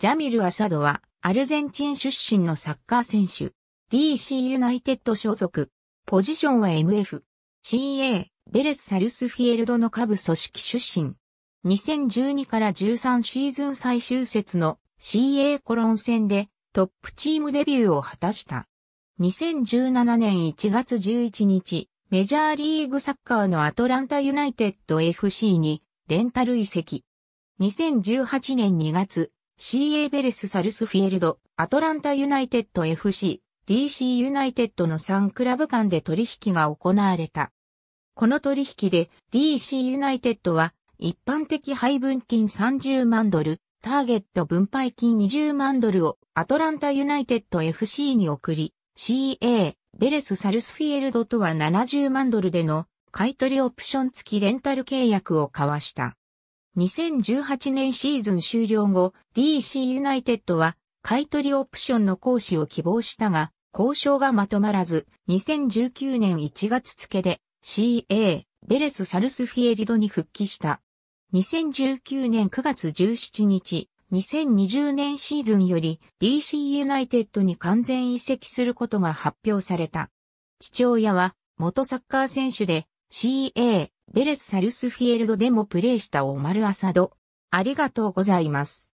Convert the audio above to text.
ジャミル・アサドは、アルゼンチン出身のサッカー選手。DC ユナイテッド所属。ポジションは MF。CA、ベレス・サルスフィエルドの下部組織出身。2012から13シーズン最終節の CA コロン戦でトップチームデビューを果たした。2017年1月11日、メジャーリーグサッカーのアトランタユナイテッド FC にレンタル移籍。2018年2月、CA ベレス・サルスフィールド、アトランタ・ユナイテッド FC、DC ユナイテッドの3クラブ間で取引が行われた。この取引で DC ユナイテッドは一般的配分金30万ドル、ターゲット分配金20万ドルをアトランタユナイテッド FC に送り、CA、ベレス・サルスフィールドとは70万ドルでの買取オプション付きレンタル契約を交わした。2018年シーズン終了後、DC ユナイテッドは買取オプションの行使を希望したが、交渉がまとまらず、2019年1月付で CA、ベレス・サルスフィエリドに復帰した。2019年9月17日、2020年シーズンより DC ユナイテッドに完全移籍することが発表された。父親は元サッカー選手で CA、ベレスサルスフィールドでもプレーしたオマル・アサド。ありがとうございます。